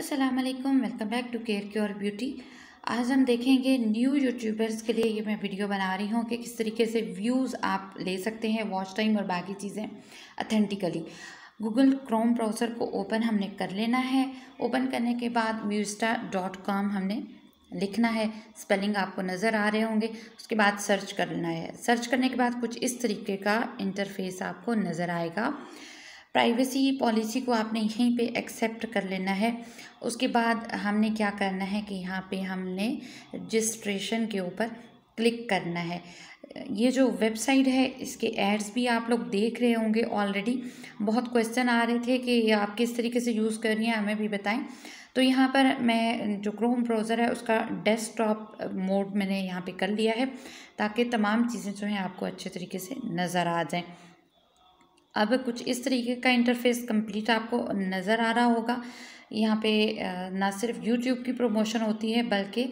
अस्सलाम वालेकुम welcome back to care cure beauty आज हम देखेंगे न्यू यूट्यूबर्स के लिए ये मैं वीडियो बना रही हूँ कि किस तरीके से व्यूज़ आप ले सकते हैं वॉच टाइम और बाकी चीज़ें अथेंटिकली गूगल क्रोम ब्राउज़र को ओपन हमने कर लेना है ओपन करने के बाद म्यूस्टा डॉट कॉम हमने लिखना है स्पेलिंग आपको नज़र आ रहे होंगे उसके बाद सर्च करना है सर्च करने के बाद कुछ इस तरीके का इंटरफेस आपको नज़र आएगा प्राइवेसी पॉलिसी को आपने यहीं पे एक्सेप्ट कर लेना है उसके बाद हमने क्या करना है कि यहाँ पे हमने रजिस्ट्रेशन के ऊपर क्लिक करना है ये जो वेबसाइट है इसके एड्स भी आप लोग देख रहे होंगे ऑलरेडी बहुत क्वेश्चन आ रहे थे कि आप किस तरीके से यूज़ कर रही हैं हमें भी बताएं तो यहाँ पर मैं जो क्रोम ब्राउज़र है उसका डेस्कटॉप मोड मैंने यहाँ पे कर लिया है ताकि तमाम चीज़ें जो हैं आपको अच्छे तरीके से नज़र आ जाएं अब कुछ इस तरीके का इंटरफेस कंप्लीट आपको नज़र आ रहा होगा यहाँ पे ना सिर्फ यूट्यूब की प्रमोशन होती है बल्कि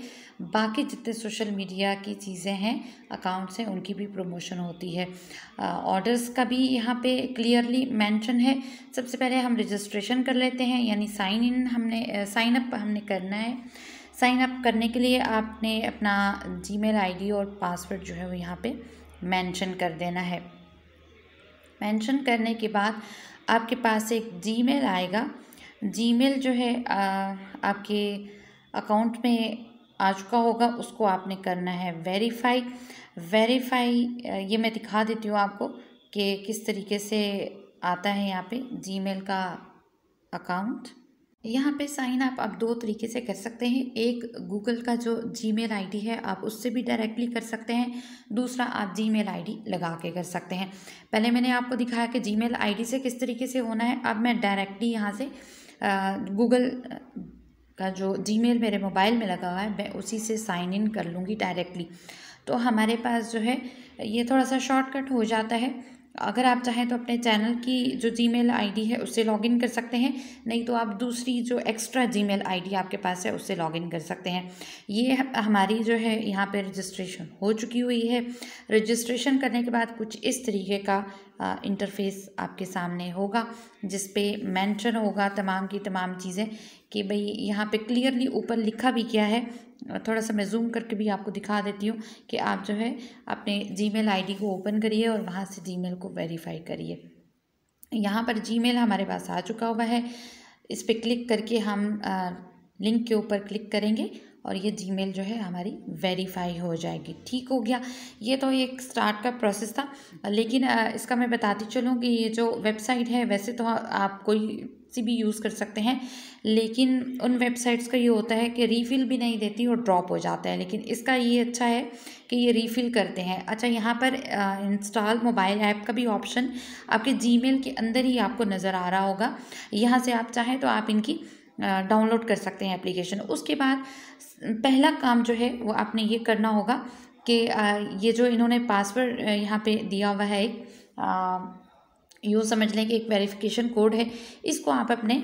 बाकी जितने सोशल मीडिया की चीज़ें हैं अकाउंट्स हैं उनकी भी प्रमोशन होती है ऑर्डर्स का भी यहाँ पे क्लियरली मेंशन है सबसे पहले हम रजिस्ट्रेशन कर लेते हैं यानी साइन इन हमने साइन अप हमने करना है साइन अप करने के लिए आपने अपना जी मेल और पासवर्ड जो है वो यहाँ पर मैंशन कर देना है मेंशन करने के बाद आपके पास एक जीमेल आएगा जीमेल जो है आपके अकाउंट में आ चुका होगा उसको आपने करना है वेरीफाई वेरीफाई ये मैं दिखा देती हूँ आपको कि किस तरीके से आता है यहाँ पे जीमेल का अकाउंट यहाँ पे साइन आप आप दो तरीके से कर सकते हैं एक गूगल का जो जी मेल है आप उससे भी डायरेक्टली कर सकते हैं दूसरा आप जी मेल लगा के कर सकते हैं पहले मैंने आपको दिखाया कि जी मेल से किस तरीके से होना है अब मैं डायरेक्टली यहाँ से गूगल का जो जी मेरे मोबाइल में लगा हुआ है मैं उसी से साइन इन कर लूँगी डायरेक्टली तो हमारे पास जो है ये थोड़ा सा शॉर्टकट हो जाता है अगर आप चाहें तो अपने चैनल की जो जीमेल आईडी है उससे लॉगिन कर सकते हैं नहीं तो आप दूसरी जो एक्स्ट्रा जीमेल आईडी आपके पास है उससे लॉगिन कर सकते हैं ये हमारी जो है यहाँ पे रजिस्ट्रेशन हो चुकी हुई है रजिस्ट्रेशन करने के बाद कुछ इस तरीके का इंटरफेस आपके सामने होगा जिस पे मेंशन होगा तमाम की तमाम चीज़ें कि भाई यहाँ पे क्लियरली ऊपर लिखा भी क्या है थोड़ा सा मैं जूम करके भी आपको दिखा देती हूँ कि आप जो है अपने जीमेल आईडी को ओपन करिए और वहाँ से जीमेल को वेरीफाई करिए यहाँ पर जीमेल हमारे पास आ चुका हुआ है इस पर क्लिक करके हम लिंक के ऊपर क्लिक करेंगे और ये जीमेल जो है हमारी वेरीफाई हो जाएगी ठीक हो गया ये तो एक स्टार्ट का प्रोसेस था लेकिन इसका मैं बताती चलूँ कि ये जो वेबसाइट है वैसे तो आप कोई से भी यूज़ कर सकते हैं लेकिन उन वेबसाइट्स का ये होता है कि रीफ़िल भी नहीं देती और ड्रॉप हो जाता है लेकिन इसका ये अच्छा है कि ये रीफ़िल करते हैं अच्छा यहाँ पर इंस्टॉल मोबाइल ऐप का भी ऑप्शन आपके जी के अंदर ही आपको नज़र आ रहा होगा यहाँ से आप चाहें तो आप इनकी डाउनलोड कर सकते हैं एप्लीकेशन उसके बाद पहला काम जो है वो आपने ये करना होगा कि ये जो इन्होंने पासवर्ड यहाँ पे दिया हुआ है एक यूँ समझ लें कि एक वेरिफिकेशन कोड है इसको आप अपने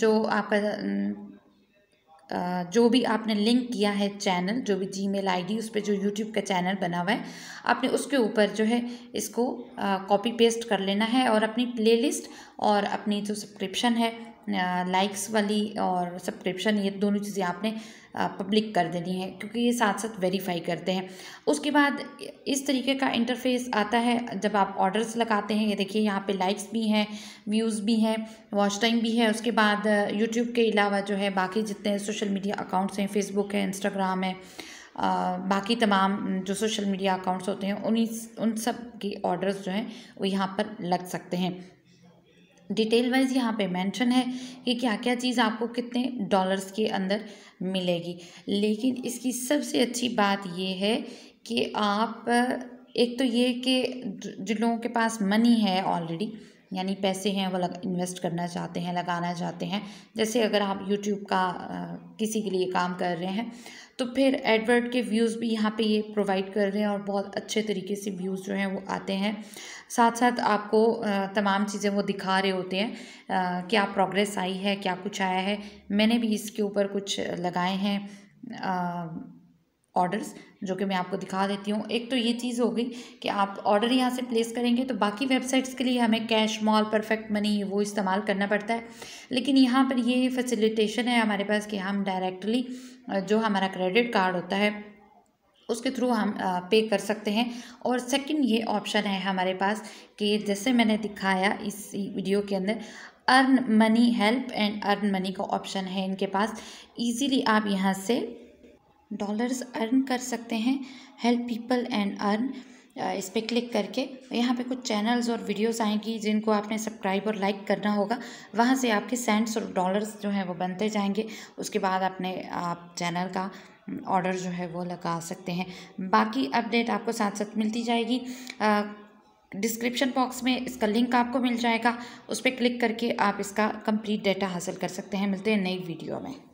जो आपका जो भी आपने लिंक किया है चैनल जो भी जी मेल आई उस पर जो यूट्यूब का चैनल बना हुआ है आपने उसके ऊपर जो है इसको कॉपी पेस्ट कर लेना है और अपनी प्लेलिस्ट और अपनी जो सब्सक्रिप्शन है लाइक्स वाली और सब्सक्रिप्शन ये दोनों चीज़ें आपने पब्लिक कर देनी है क्योंकि ये साथ साथ वेरीफाई करते हैं उसके बाद इस तरीके का इंटरफेस आता है जब आप ऑर्डर्स लगाते हैं ये देखिए यहाँ पे लाइक्स भी हैं व्यूज़ भी हैं वॉच टाइम भी है उसके बाद यूट्यूब के अलावा जो है बाकी जितने सोशल मीडिया अकाउंट्स हैं फेसबुक है इंस्टाग्राम है आ, बाकी तमाम जो सोशल मीडिया अकाउंट्स होते हैं उन्हीं उन सब के ऑर्डर्स जो हैं वो यहाँ पर लग सकते हैं डिटेल वाइज यहाँ पे मेंशन है कि क्या क्या चीज़ आपको कितने डॉलर्स के अंदर मिलेगी लेकिन इसकी सबसे अच्छी बात ये है कि आप एक तो ये कि जिन लोगों के पास मनी है ऑलरेडी यानी पैसे हैं वो लग इन्वेस्ट करना चाहते हैं लगाना चाहते हैं जैसे अगर आप यूट्यूब का किसी के लिए काम कर रहे हैं तो फिर एडवर्ड के व्यूज़ भी यहाँ पे ये प्रोवाइड कर रहे हैं और बहुत अच्छे तरीके से व्यूज़ जो हैं वो आते हैं साथ साथ आपको तमाम चीज़ें वो दिखा रहे होते हैं क्या प्रोग्रेस आई है क्या कुछ आया है मैंने भी इसके ऊपर कुछ लगाए हैं ऑर्डर्स जो कि मैं आपको दिखा देती हूँ एक तो ये चीज़ हो गई कि आप ऑर्डर यहाँ से प्लेस करेंगे तो बाकी वेबसाइट्स के लिए हमें कैश मॉल परफेक्ट मनी वो इस्तेमाल करना पड़ता है लेकिन यहाँ पर ये फैसिलिटेशन है हमारे पास कि हम डायरेक्टली जो हमारा क्रेडिट कार्ड होता है उसके थ्रू हम पे कर सकते हैं और सेकंड ये ऑप्शन है हमारे पास कि जैसे मैंने दिखाया इस वीडियो के अंदर earn money help and earn money का ऑप्शन है इनके पास इजीली आप यहाँ से डॉलर्स अर्न कर सकते हैं हेल्प पीपल एंड अर्न इस पर क्लिक करके यहाँ पे कुछ चैनल्स और वीडियोस आएंगी जिनको आपने सब्सक्राइब और लाइक करना होगा वहाँ से आपके सेंट्स और डॉलर्स जो हैं वो बनते जाएंगे उसके बाद आपने आप चैनल का ऑर्डर जो है वो लगा सकते हैं बाकी अपडेट आपको साथ साथ मिलती जाएगी डिस्क्रिप्शन बॉक्स में इसका लिंक आपको मिल जाएगा उस पर क्लिक करके आप इसका कंप्लीट डेटा हासिल कर सकते हैं मिलते हैं नई वीडियो में